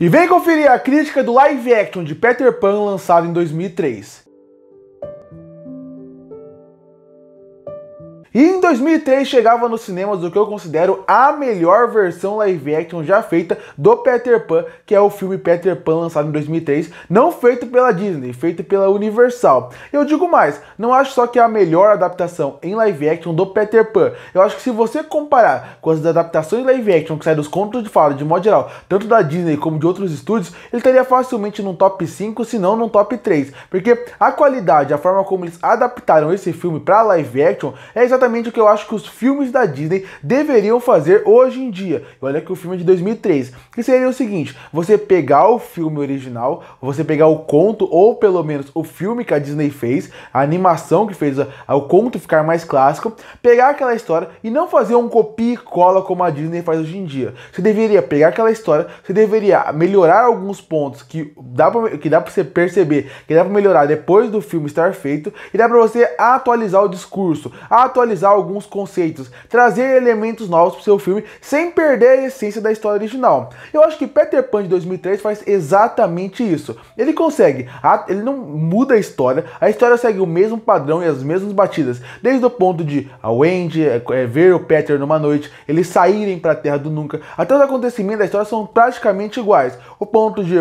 E vem conferir a crítica do live action de Peter Pan lançado em 2003. E em 2003 chegava nos cinemas o que eu considero a melhor versão live action já feita do Peter Pan, que é o filme Peter Pan lançado em 2003, não feito pela Disney, feito pela Universal. Eu digo mais, não acho só que é a melhor adaptação em live action do Peter Pan. Eu acho que se você comparar com as adaptações live action que saem dos contos de fada de modo geral, tanto da Disney como de outros estúdios, ele estaria facilmente num top 5, se não num top 3, porque a qualidade, a forma como eles adaptaram esse filme para live action é exatamente exatamente o que eu acho que os filmes da Disney deveriam fazer hoje em dia. Olha que o filme é de 2003. Que seria o seguinte: você pegar o filme original, você pegar o conto, ou pelo menos o filme que a Disney fez, a animação que fez o conto ficar mais clássico, pegar aquela história e não fazer um copia e cola como a Disney faz hoje em dia. Você deveria pegar aquela história, você deveria melhorar alguns pontos que dá pra, que dá pra você perceber, que dá pra melhorar depois do filme estar feito, e dá pra você atualizar o discurso, atualizar atualizar alguns conceitos, trazer elementos novos para o seu filme sem perder a essência da história original. Eu acho que Peter Pan de 2003 faz exatamente isso. Ele consegue, ele não muda a história, a história segue o mesmo padrão e as mesmas batidas, desde o ponto de a Wendy é, é, ver o Peter numa noite, eles saírem para a Terra do Nunca, até os acontecimentos da história são praticamente iguais. O ponto de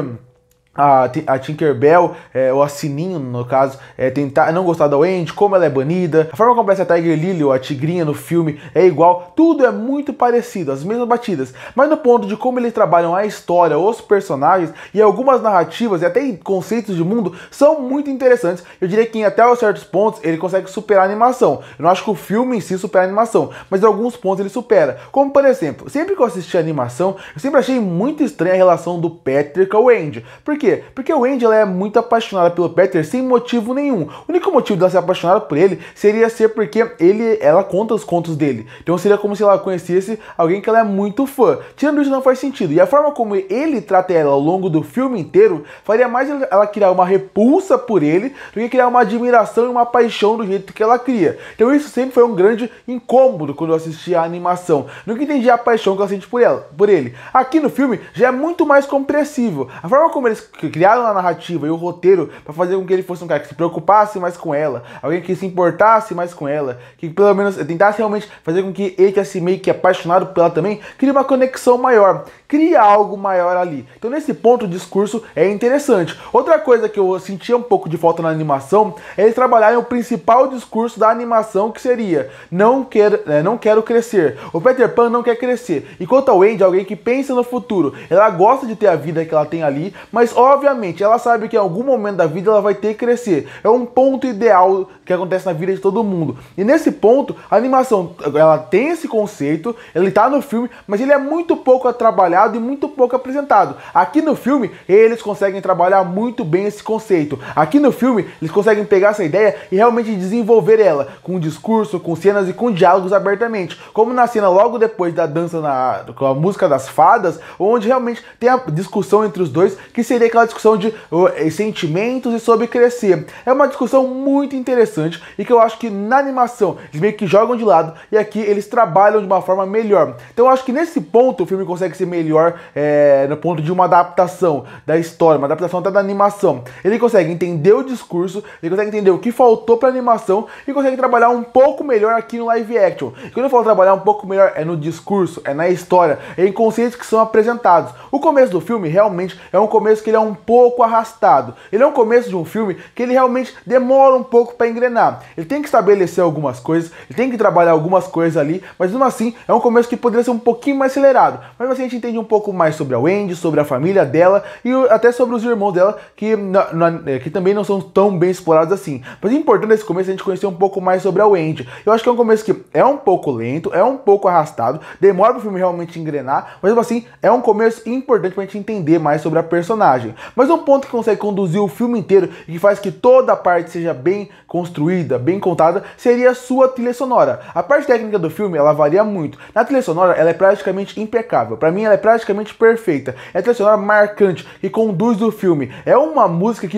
a, a Tinkerbell, é, ou a Sininho no caso, é, tentar não gostar da Wendy, como ela é banida, a forma como aparece a Tiger Lily ou a Tigrinha no filme é igual, tudo é muito parecido, as mesmas batidas, mas no ponto de como eles trabalham a história, os personagens e algumas narrativas e até conceitos de mundo são muito interessantes. Eu diria que em até certos pontos ele consegue superar a animação. Eu não acho que o filme em si supera a animação, mas em alguns pontos ele supera. Como por exemplo, sempre que eu assisti a animação, eu sempre achei muito estranha a relação do Patrick com a Wendy, porque quê? Porque a Wendy ela é muito apaixonada pelo Peter sem motivo nenhum. O único motivo dela ser apaixonada por ele seria ser porque ele, ela conta os contos dele. Então seria como se ela conhecesse alguém que ela é muito fã. Tirando isso, não faz sentido. E a forma como ele trata ela ao longo do filme inteiro faria mais ela criar uma repulsa por ele do que criar uma admiração e uma paixão do jeito que ela cria. Então isso sempre foi um grande incômodo quando eu assisti a animação. Nunca entendi a paixão que ela sente por, ela, por ele. Aqui no filme já é muito mais compreensível. A forma como eles criaram a narrativa e o roteiro para fazer com que ele fosse um cara que se preocupasse mais com ela, alguém que se importasse mais com ela, que pelo menos tentasse realmente fazer com que ele tivesse é assim, meio que apaixonado por ela também, cria uma conexão maior, cria algo maior ali. Então nesse ponto o discurso é interessante. Outra coisa que eu sentia um pouco de falta na animação é eles trabalharem o principal discurso da animação que seria não quero, é, não quero crescer. O Peter Pan não quer crescer. Enquanto a Wendy é alguém que pensa no futuro, ela gosta de ter a vida que ela tem ali, mas Obviamente, ela sabe que em algum momento da vida ela vai ter que crescer. É um ponto ideal que acontece na vida de todo mundo. E nesse ponto, a animação, ela tem esse conceito, ele tá no filme, mas ele é muito pouco trabalhado e muito pouco apresentado. Aqui no filme, eles conseguem trabalhar muito bem esse conceito. Aqui no filme, eles conseguem pegar essa ideia e realmente desenvolver ela, com discurso, com cenas e com diálogos abertamente. Como na cena logo depois da dança na, com a música das fadas, onde realmente tem a discussão entre os dois que seria aquela discussão de eh, sentimentos e sobre crescer. É uma discussão muito interessante e que eu acho que na animação eles meio que jogam de lado e aqui eles trabalham de uma forma melhor. Então eu acho que nesse ponto o filme consegue ser melhor é, no ponto de uma adaptação da história, uma adaptação até da animação. Ele consegue entender o discurso, ele consegue entender o que faltou pra animação e consegue trabalhar um pouco melhor aqui no live action. E quando eu falo trabalhar um pouco melhor, é no discurso, é na história, é em conceitos que são apresentados. O começo do filme realmente é um começo que ele é um um pouco arrastado. Ele é um começo de um filme que ele realmente demora um pouco para engrenar. Ele tem que estabelecer algumas coisas, ele tem que trabalhar algumas coisas ali, mas mesmo assim é um começo que poderia ser um pouquinho mais acelerado. Mas assim a gente entende um pouco mais sobre a Wendy, sobre a família dela e até sobre os irmãos dela que, na, na, é, que também não são tão bem explorados assim. Mas é importante nesse começo é a gente conhecer um pouco mais sobre a Wendy. Eu acho que é um começo que é um pouco lento, é um pouco arrastado, demora para o filme realmente engrenar, mas mesmo assim é um começo importante para a gente entender mais sobre a personagem mas é um ponto que consegue conduzir o filme inteiro e que faz que toda a parte seja bem construída, bem contada, seria a sua trilha sonora. A parte técnica do filme, ela varia muito. Na trilha sonora, ela é praticamente impecável. Para mim, ela é praticamente perfeita. É a trilha sonora marcante que conduz o filme. É uma música que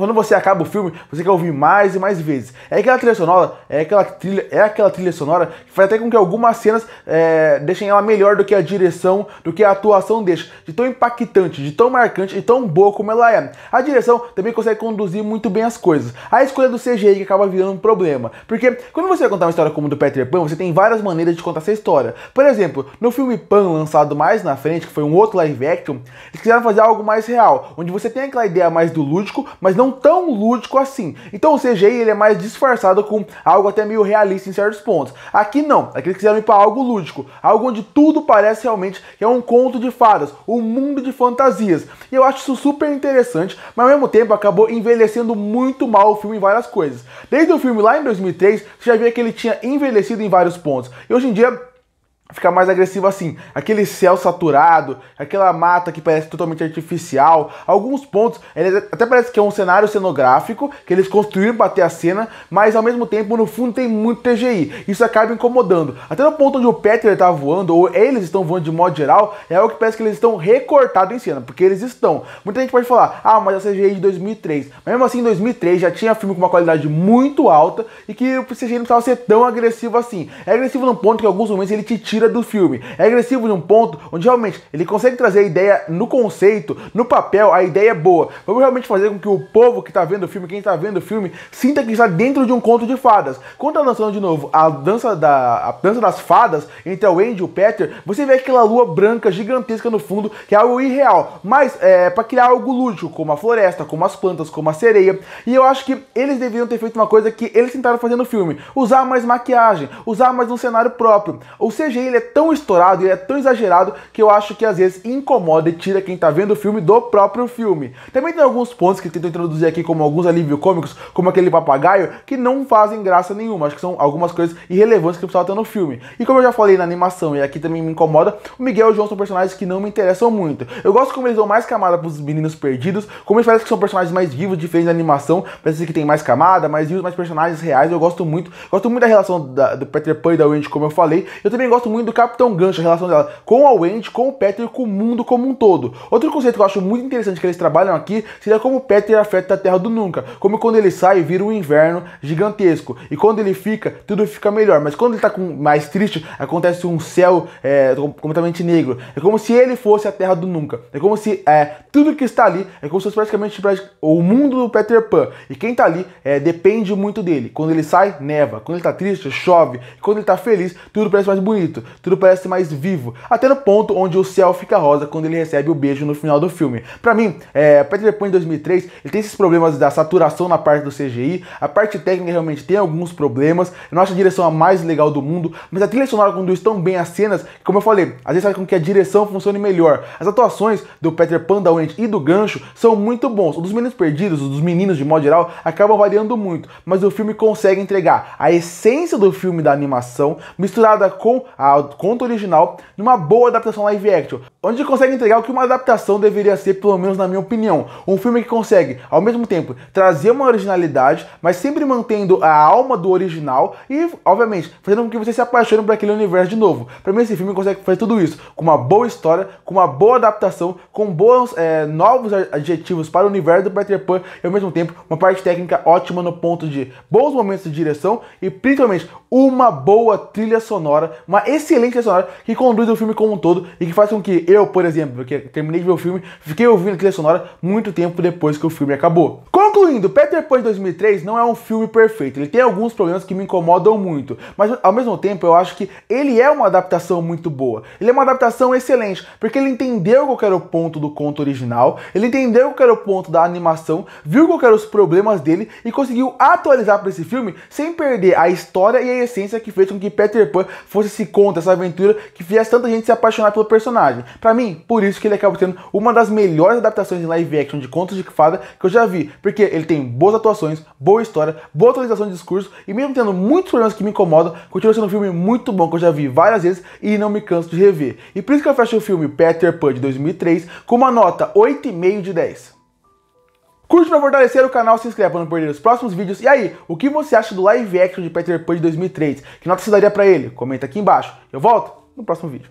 quando você acaba o filme, você quer ouvir mais e mais vezes. É aquela trilha sonora, é aquela trilha, é aquela trilha sonora que faz até com que algumas cenas é, deixem ela melhor do que a direção, do que a atuação deixa. De tão impactante, de tão marcante e tão boa como ela é. A direção também consegue conduzir muito bem as coisas. A escolha do CGI que acaba virando um problema. Porque quando você vai contar uma história como a do Peter Pan, você tem várias maneiras de contar essa história. Por exemplo, no filme Pan, lançado mais na frente, que foi um outro live action, eles quiseram fazer algo mais real, onde você tem aquela ideia mais do lúdico, mas não tão lúdico assim. Então o CGI ele é mais disfarçado com algo até meio realista em certos pontos. Aqui não, aqui eles quiseram ir para algo lúdico, algo onde tudo parece realmente que é um conto de fadas, um mundo de fantasias. E eu acho isso super interessante, mas ao mesmo tempo acabou envelhecendo muito mal o filme em várias coisas. Desde o filme lá em 2003, você já via que ele tinha envelhecido em vários pontos. E hoje em dia fica mais agressivo assim. Aquele céu saturado, aquela mata que parece totalmente artificial. Alguns pontos, até parece que é um cenário cenográfico que eles construíram para ter a cena, mas ao mesmo tempo no fundo tem muito TGI. Isso acaba incomodando. Até no ponto onde o Peter está voando ou eles estão voando de modo geral, é algo que parece que eles estão recortados em cena, porque eles estão. Muita gente pode falar: "Ah, mas a CGI de 2003". Mas mesmo assim, em 2003 já tinha filme com uma qualidade muito alta e que o CGI não precisava ser tão agressivo assim. É agressivo no ponto que em alguns momentos ele te tira tira do filme. É agressivo num ponto onde realmente ele consegue trazer a ideia no conceito, no papel, a ideia é boa. Vamos realmente fazer com que o povo que está vendo o filme, quem está vendo o filme, sinta que está dentro de um conto de fadas. Quando tá lançando de novo a dança, da, a dança das fadas entre o Andy e o Peter, você vê aquela lua branca gigantesca no fundo, que é algo irreal, mas é para criar algo lúdico, como a floresta, como as plantas, como a sereia. E eu acho que eles deveriam ter feito uma coisa que eles tentaram fazer no filme: usar mais maquiagem, usar mais um cenário próprio. O CGI ele é tão estourado, ele é tão exagerado que eu acho que às vezes incomoda e tira quem tá vendo o filme do próprio filme. Também tem alguns pontos que tentam introduzir aqui como alguns alívio cômicos, como aquele papagaio, que não fazem graça nenhuma. Acho que são algumas coisas irrelevantes que precisava ter tá no filme. E como eu já falei na animação e aqui também me incomoda, o Miguel e o João são personagens que não me interessam muito. Eu gosto como eles dão mais camada pros meninos perdidos, como eles parecem que são personagens mais vivos, diferentes da animação, parece que tem mais camada, mais vivos, mais personagens reais. Eu gosto muito. Gosto muito da relação da, do Peter Pan e da Wendy, como eu falei. Eu também gosto muito ruim do Capitão Gancho, a relação dela com a Wendy, com o Peter e com o mundo como um todo. Outro conceito que eu acho muito interessante que eles trabalham aqui seria como o Peter afeta a Terra do Nunca. Como quando ele sai, vira um inverno gigantesco. E quando ele fica, tudo fica melhor. Mas quando ele tá com, mais triste, acontece um céu é, completamente negro. É como se ele fosse a Terra do Nunca. É como se é, tudo que está ali é como se fosse praticamente o mundo do Peter Pan. E quem tá ali é, depende muito dele. Quando ele sai, neva. Quando ele tá triste, chove. E quando ele tá feliz, tudo parece mais bonito bonito, tudo parece mais vivo, até no ponto onde o céu fica rosa quando ele recebe o beijo no final do filme. Para mim, é, Peter Pan em 2003, ele tem esses problemas da saturação na parte do CGI, a parte técnica realmente tem alguns problemas, eu não acho a direção a mais legal do mundo, mas a trilha sonora conduz tão bem as cenas que, como eu falei, às vezes faz com que a direção funcione melhor. As atuações do Peter Pan, da Wendy e do Gancho são muito bons. O dos Meninos Perdidos, o dos meninos de modo geral, acabam variando muito, mas o filme consegue entregar a essência do filme da animação misturada com a ao conto original numa boa adaptação live action, onde consegue entregar o que uma adaptação deveria ser, pelo menos na minha opinião. Um filme que consegue, ao mesmo tempo, trazer uma originalidade, mas sempre mantendo a alma do original e, obviamente, fazendo com que você se apaixone por aquele universo de novo. Para mim, esse filme consegue fazer tudo isso com uma boa história, com uma boa adaptação, com bons é, eh, novos adjetivos para o universo do Peter Pan e, ao mesmo tempo, uma parte técnica ótima no ponto de bons momentos de direção e, principalmente, uma boa trilha sonora, uma excelente sonora que conduz o filme como um todo e que faz com que eu, por exemplo, que terminei de ver o filme, fiquei ouvindo a trilha sonora muito tempo depois que o filme acabou. Concluindo, Peter Pan de 2003 não é um filme perfeito. Ele tem alguns problemas que me incomodam muito, mas ao mesmo tempo eu acho que ele é uma adaptação muito boa. Ele é uma adaptação excelente, porque ele entendeu qual era o ponto do conto original, ele entendeu qual era o ponto da animação, viu qual eram os problemas dele e conseguiu atualizar para esse filme sem perder a história e a essência que fez com que Peter Pan fosse esse conto conta, essa aventura que fizesse tanta gente se apaixonar pelo personagem. Para mim, por isso que ele acaba tendo uma das melhores adaptações em live action de contos de fada que eu já vi, porque ele tem boas atuações, boa história, boa atualização de discurso e mesmo tendo muitos problemas que me incomodam, continua sendo um filme muito bom que eu já vi várias vezes e não me canso de rever. E por isso que eu fecho o filme Peter Pan de 2003 com uma nota 8,5 de 10. Curte para fortalecer o canal, se inscreva para não perder os próximos vídeos. E aí, o que você acha do live action de Peter Pan de 2003? Que nota você daria para ele? Comenta aqui embaixo. Eu volto no próximo vídeo.